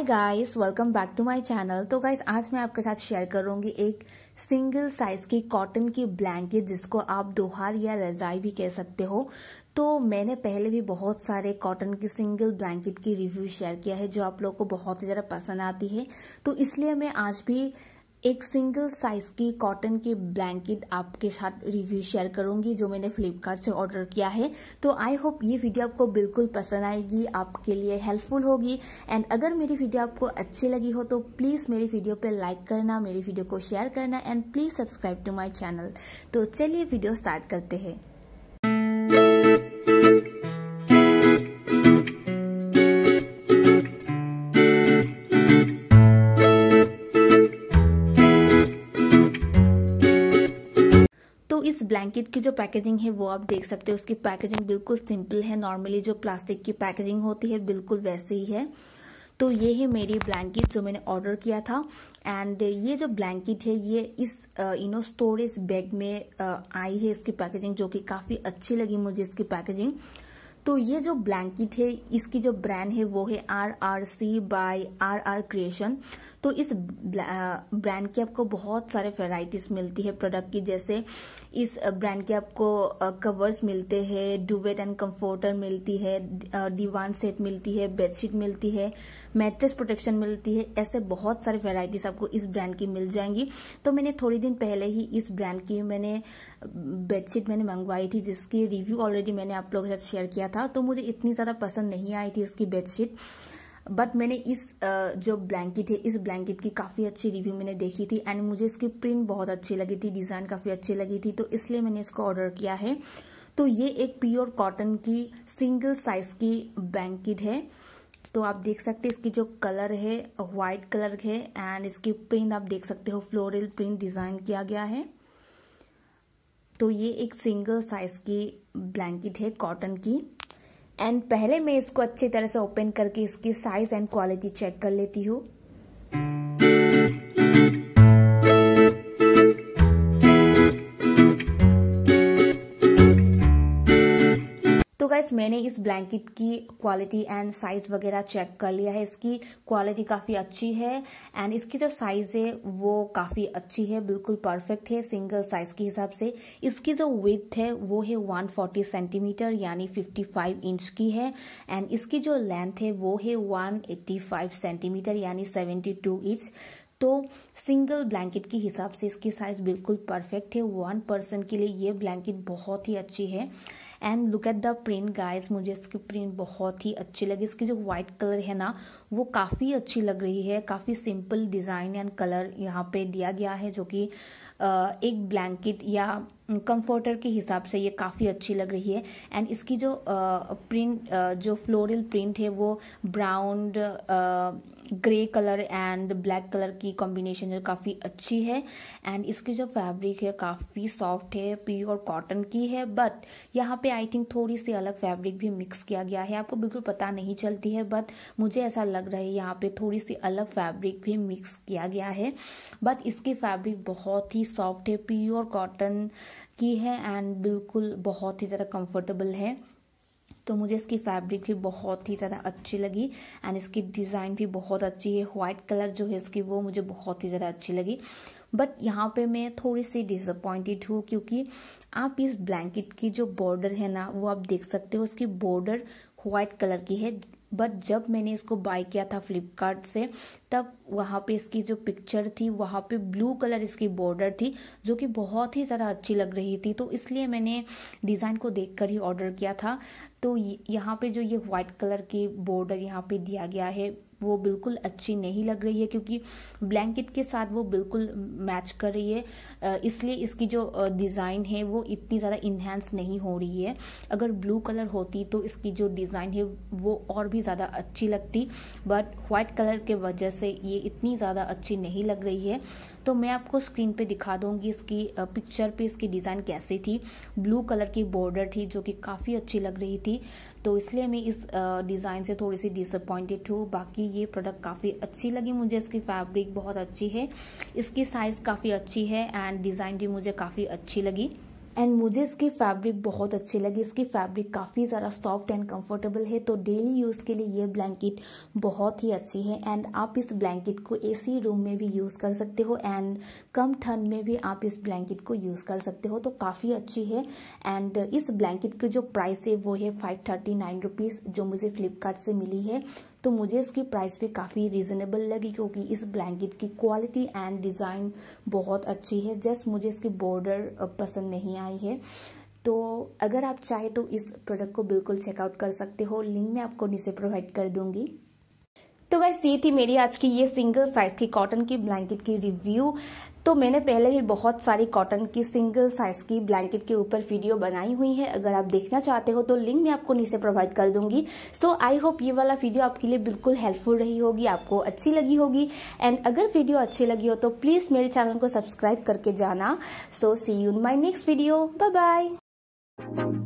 hi guys welcome back to my channel तो guys आज मैं आपके साथ शेयर करूंगी एक सिंगल साइज की कॉटन की ब्लैंकेट जिसको आप दोहार या रजाई भी कह सकते हो तो मैंने पहले भी बहुत सारे कॉटन की सिंगल ब्लैंकेट की रिव्यू शेयर किया है जो आप लोगों को बहुत ही ज़्यादा पसंद आती है तो इसलिए मैं आज भी एक सिंगल साइज की कॉटन की ब्लैंकेट आपके साथ रिव्यू शेयर करूंगी जो मैंने फ्लिपकार्ट से ऑर्डर किया है तो आई होप ये वीडियो आपको बिल्कुल पसंद आएगी आपके लिए हेल्पफुल होगी एंड अगर मेरी वीडियो आपको अच्छी लगी हो तो प्लीज़ मेरी वीडियो पे लाइक करना मेरी वीडियो को शेयर करना and please subscribe to my channel तो चलिए वीडियो स्टार्ट करते हैं इसकी जो पैकेजिंग है वो आप देख सकते हो उसकी पैकेजिंग बिल्कुल सिंपल है नॉर्मली जो प्लास्टिक की पैकेजिंग होती है बिल्कुल वैसे ही है तो ये है मेरी ब्लैंकेट जो मैंने ऑर्डर किया था एंड ये जो ब्लैंकेट है ये इस यू नो स्टोरेज बैग में आई है इसकी पैकेजिंग जो कि काफ़ी अच्छी लगी मुझे इसकी पैकेजिंग तो ये जो ब्लैंकेट है इसकी जो ब्रांड है वो है R R C by R R creation तो इस ब्रांड की आपको बहुत सारे वेराइटीज मिलती है प्रोडक्ट की जैसे इस ब्रांड के आपको कवर्स मिलते हैं डुवेट एंड कंफर्टर मिलती है दीवान सेट मिलती है बेडशीट मिलती है मैट्रेस प्रोटेक्शन मिलती है ऐसे बहुत सारे वेराइटीज आपको इस ब्रांड की मिल जाएंगी तो मैंने थोड़ी दिन पहले ही इस ब्रांड की मैंने बेडशीट मैंने मंगवाई थी जिसकी रिव्यू ऑलरेडी मैंने आप लोगों के साथ शेयर किया था तो मुझे इतनी ज़्यादा पसंद नहीं आई थी इसकी बेडशीट बट मैंने इस जो ब्लैंकेट है इस ब्लैंकेट की काफ़ी अच्छी रिव्यू मैंने देखी थी एंड मुझे इसकी प्रिंट बहुत अच्छी लगी थी डिज़ाइन काफ़ी अच्छी लगी थी तो इसलिए मैंने इसको ऑर्डर किया है तो ये एक प्योर कॉटन की सिंगल साइज की ब्लैंकेट है तो आप देख सकते हैं इसकी जो कलर है व्हाइट कलर है एंड इसकी प्रिंट आप देख सकते हो फ्लोरल प्रिंट डिज़ाइन किया गया है तो ये एक सिंगल साइज की ब्लैंकेट है कॉटन की एंड पहले मैं इसको अच्छी तरह से ओपन करके इसकी साइज़ एंड क्वालिटी चेक कर लेती हूँ मैंने इस ब्लैंकेट की क्वालिटी एंड साइज वगैरह चेक कर लिया है इसकी क्वालिटी काफ़ी अच्छी है एंड इसकी जो साइज है वो काफ़ी अच्छी है बिल्कुल परफेक्ट है सिंगल साइज के हिसाब से इसकी जो विथ है वो है 140 सेंटीमीटर यानी 55 इंच की है एंड इसकी जो लेंथ है वो है 185 सेंटीमीटर यानी 72 इंच तो सिंगल ब्लैंकेट के हिसाब से इसकी साइज़ बिल्कुल परफेक्ट है वन पर्सन के लिए ये ब्लैंकेट बहुत ही अच्छी है and look at the print guys मुझे इसकी प्रिंट बहुत ही अच्छी लगी इसकी जो वाइट कलर है ना वो काफ़ी अच्छी लग रही है काफ़ी सिंपल डिज़ाइन एंड कलर यहाँ पे दिया गया है जो कि एक ब्लैंकेट या कंफर्टर के हिसाब से ये काफ़ी अच्छी लग रही है एंड इसकी जो प्रिंट जो फ्लोरल प्रिंट है वो brown grey colour and black colour की कॉम्बिनेशन जो काफ़ी अच्छी है एंड इसकी जो फैब्रिक है काफ़ी सॉफ्ट है प्योर कॉटन की है बट यहाँ पे आई थिंक थोड़ी सी अलग फैब्रिक भी मिक्स किया गया है आपको बिल्कुल पता नहीं चलती है बट मुझे ऐसा लग रहा है यहाँ पर थोड़ी सी अलग फैब्रिक भी मिक्स किया गया है बट इसकी फैब्रिक बहुत ही सॉफ्ट है प्योर कॉटन की है एंड बिल्कुल बहुत ही ज़्यादा कंफर्टेबल है तो मुझे इसकी फैब्रिक भी बहुत ही ज़्यादा अच्छी लगी एंड इसकी डिज़ाइन भी बहुत अच्छी है वाइट कलर जो है इसकी वो मुझे बहुत ही ज़्यादा अच्छी लगी बट यहाँ पे मैं थोड़ी सी डिसअपॉइंटेड हूँ क्योंकि आप इस ब्लैंकेट की जो बॉर्डर है ना वो आप देख सकते हो उसकी बॉर्डर वाइट कलर की है बट जब मैंने इसको बाय किया था फ्लिपकार्ट से तब वहाँ पे इसकी जो पिक्चर थी वहाँ पे ब्लू कलर इसकी बॉर्डर थी जो कि बहुत ही ज़रा अच्छी लग रही थी तो इसलिए मैंने डिज़ाइन को देखकर ही ऑर्डर किया था तो यहाँ पे जो ये वाइट कलर की बॉर्डर यहाँ पे दिया गया है वो बिल्कुल अच्छी नहीं लग रही है क्योंकि ब्लैंकेट के साथ वो बिल्कुल मैच कर रही है इसलिए इसकी जो डिज़ाइन है वो इतनी ज़्यादा इन्हेंस नहीं हो रही है अगर ब्लू कलर होती तो इसकी जो डिज़ाइन है वो और भी ज़्यादा अच्छी लगती बट वाइट कलर के वजह से ये इतनी ज़्यादा अच्छी नहीं लग रही है तो मैं आपको स्क्रीन पे दिखा दूंगी इसकी पिक्चर पे इसकी डिज़ाइन कैसी थी ब्लू कलर की बॉर्डर थी जो कि काफ़ी अच्छी लग रही थी तो इसलिए मैं इस डिज़ाइन से थोड़ी सी डिसअपॉइंटेड हूँ बाकी ये प्रोडक्ट काफ़ी अच्छी लगी मुझे इसकी फैब्रिक बहुत अच्छी है इसकी साइज़ काफ़ी अच्छी है एंड डिज़ाइन भी मुझे काफ़ी अच्छी लगी एंड मुझे इसकी फैब्रिक बहुत अच्छी लगी इसकी फैब्रिक काफ़ी ज़्यादा सॉफ्ट एंड कंफर्टेबल है तो डेली यूज़ के लिए ये ब्लैंकेट बहुत ही अच्छी है एंड आप इस ब्लैंकेट को एसी रूम में भी यूज़ कर सकते हो एंड कम ठंड में भी आप इस ब्लैंकेट को यूज़ कर सकते हो तो काफ़ी अच्छी है एंड इस ब्लैंकेट की जो प्राइस है वो है फाइव थर्टी नाइन रुपीज़ जो मुझे फ्लिपकार्ट से मिली है तो मुझे इसकी प्राइस भी काफ़ी रीज़नेबल लगी क्योंकि इस ब्लैंकेट की क्वालिटी एंड डिज़ाइन बहुत अच्छी है जस्ट मुझे इसकी बॉर्डर पसंद नहीं आई है तो अगर आप चाहे तो इस प्रोडक्ट को बिल्कुल चेकआउट कर सकते हो लिंक मैं आपको नीचे प्रोवाइड कर दूंगी तो वैसे ये थी मेरी आज की ये सिंगल साइज की कॉटन की ब्लैंकेट की रिव्यू तो मैंने पहले भी बहुत सारी कॉटन की सिंगल साइज की ब्लैंकेट के ऊपर वीडियो बनाई हुई है अगर आप देखना चाहते हो तो लिंक मैं आपको नीचे प्रोवाइड कर दूंगी सो आई होप ये वाला वीडियो आपके लिए बिल्कुल हेल्पफुल रही होगी आपको अच्छी लगी होगी एंड अगर वीडियो अच्छी लगी हो तो प्लीज़ मेरे चैनल को सब्सक्राइब करके जाना so see you in my next video bye bye